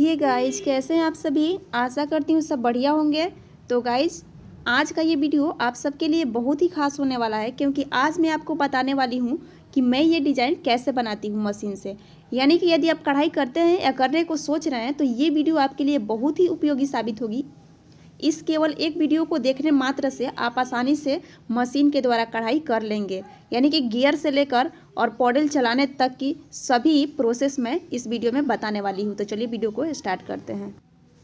ये गाइज कैसे हैं आप सभी आशा करती हूँ सब बढ़िया होंगे तो गाइज आज का ये वीडियो आप सबके लिए बहुत ही खास होने वाला है क्योंकि आज मैं आपको बताने वाली हूँ कि मैं ये डिज़ाइन कैसे बनाती हूँ मशीन से यानी कि यदि आप कढ़ाई करते हैं या करने को सोच रहे हैं तो ये वीडियो आपके लिए बहुत ही उपयोगी साबित होगी इस केवल एक वीडियो को देखने मात्र से आप आसानी से मशीन के द्वारा कढ़ाई कर लेंगे यानी कि गियर से लेकर और पॉडल चलाने तक की सभी प्रोसेस मैं इस वीडियो में बताने वाली हूँ तो चलिए वीडियो को स्टार्ट करते हैं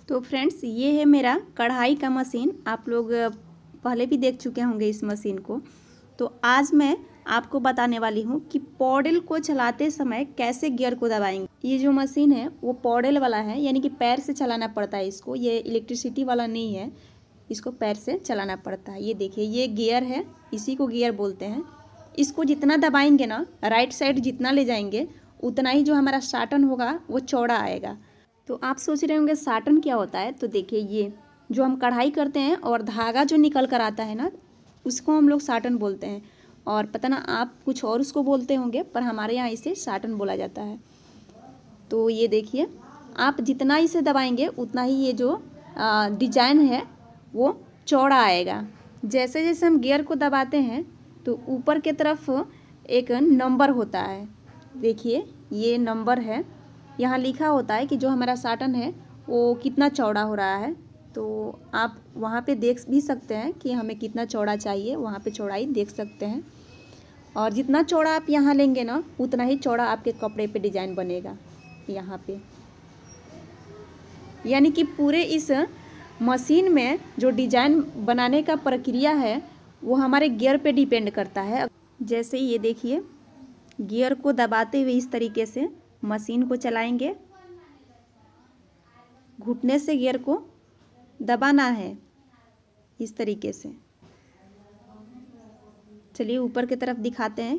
तो फ्रेंड्स ये है मेरा कढ़ाई का मशीन आप लोग पहले भी देख चुके होंगे इस मशीन को तो आज मैं आपको बताने वाली हूँ कि पौडल को चलाते समय कैसे गियर को दबाएंगे ये जो मशीन है वो पौडल वाला है यानी कि पैर से चलाना पड़ता है इसको ये इलेक्ट्रिसिटी वाला नहीं है इसको पैर से चलाना पड़ता है ये देखिए ये गियर है इसी को गियर बोलते हैं इसको जितना दबाएंगे ना राइट साइड जितना ले जाएंगे उतना ही जो हमारा साटन होगा वो चौड़ा आएगा तो आप सोच रहे होंगे साटन क्या होता है तो देखिए ये जो हम कढ़ाई करते हैं और धागा जो निकल कर आता है ना उसको हम लोग साटन बोलते हैं और पता ना आप कुछ और उसको बोलते होंगे पर हमारे यहाँ इसे साटन बोला जाता है तो ये देखिए आप जितना इसे दबाएंगे उतना ही ये जो डिजाइन है वो चौड़ा आएगा जैसे जैसे हम गियर को दबाते हैं तो ऊपर के तरफ एक नंबर होता है देखिए ये नंबर है यहाँ लिखा होता है कि जो हमारा साटन है वो कितना चौड़ा हो रहा है तो आप वहाँ पे देख भी सकते हैं कि हमें कितना चौड़ा चाहिए वहाँ पे चौड़ाई देख सकते हैं और जितना चौड़ा आप यहाँ लेंगे ना उतना ही चौड़ा आपके कपड़े पे डिज़ाइन बनेगा यहाँ पे यानी कि पूरे इस मशीन में जो डिज़ाइन बनाने का प्रक्रिया है वो हमारे गियर पे डिपेंड करता है जैसे ये देखिए गियर को दबाते हुए इस तरीके से मशीन को चलाएंगे घुटने से गियर को दबाना है इस तरीके से चलिए ऊपर की तरफ दिखाते हैं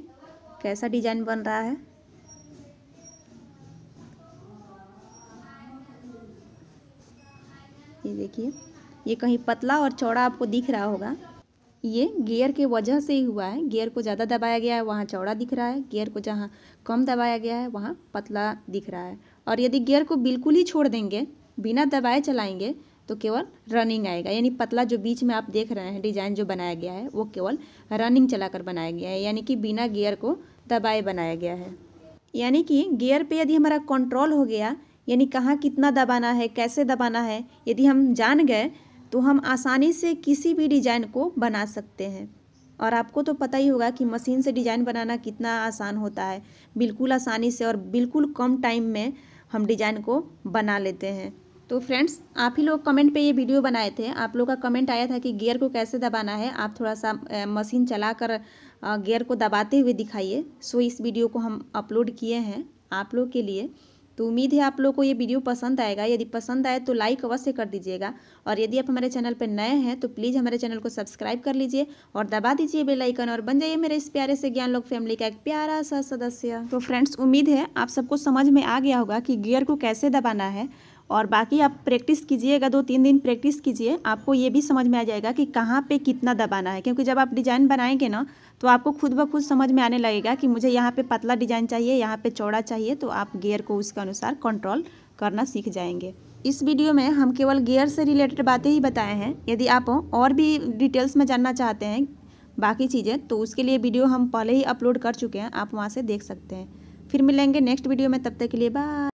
कैसा डिजाइन बन रहा है ये देखिए ये कहीं पतला और चौड़ा आपको दिख रहा होगा ये गियर के वजह से ही हुआ है गियर को ज़्यादा दबाया गया है वहाँ चौड़ा दिख रहा है गियर को जहाँ कम दबाया गया है वहाँ पतला दिख रहा है और यदि गियर को बिल्कुल ही छोड़ देंगे बिना दबाए चलाएंगे तो केवल रनिंग आएगा यानी पतला जो बीच में आप देख रहे हैं डिजाइन जो बनाया गया है वो केवल रनिंग चलाकर बनाया गया है यानी कि बिना गियर को दबाए बनाया गया है यानी कि गियर पे यदि हमारा कंट्रोल हो गया यानी कहाँ कितना दबाना है कैसे दबाना है यदि हम जान गए तो हम आसानी से किसी भी डिजाइन को बना सकते हैं और आपको तो पता ही होगा कि मशीन से डिज़ाइन बनाना कितना आसान होता है बिल्कुल आसानी से और बिल्कुल कम टाइम में हम डिज़ाइन को बना लेते हैं तो फ्रेंड्स आप ही लोग कमेंट पे ये वीडियो बनाए थे आप लोग का कमेंट आया था कि गियर को कैसे दबाना है आप थोड़ा सा मशीन चलाकर गियर को दबाते हुए दिखाइए सो इस वीडियो को हम अपलोड किए हैं आप लोग के लिए तो उम्मीद है आप लोग को ये वीडियो पसंद आएगा यदि पसंद आए तो लाइक अवश्य कर दीजिएगा और यदि आप हमारे चैनल पर नए हैं तो प्लीज़ हमारे चैनल को सब्सक्राइब कर लीजिए और दबा दीजिए बेल आइकन और बन जाइए मेरे इस प्यारे से ज्ञान लोग फैमिली का एक प्यारा सा सदस्य तो फ्रेंड्स उम्मीद है आप सबको समझ में आ गया होगा कि गियर को कैसे दबाना है और बाकी आप प्रैक्टिस कीजिएगा दो तीन दिन प्रैक्टिस कीजिए आपको ये भी समझ में आ जाएगा कि कहाँ पे कितना दबाना है क्योंकि जब आप डिज़ाइन बनाएंगे ना तो आपको खुद ब खुद समझ में आने लगेगा कि मुझे यहाँ पे पतला डिज़ाइन चाहिए यहाँ पे चौड़ा चाहिए तो आप गियर को उसके अनुसार कंट्रोल करना सीख जाएंगे इस वीडियो में हम केवल गेयर से रिलेटेड बातें ही बताए हैं यदि आप और भी डिटेल्स में जानना चाहते हैं बाकी चीज़ें तो उसके लिए वीडियो हम पहले ही अपलोड कर चुके हैं आप वहाँ से देख सकते हैं फिर मिलेंगे नेक्स्ट वीडियो में तब तक के लिए बाय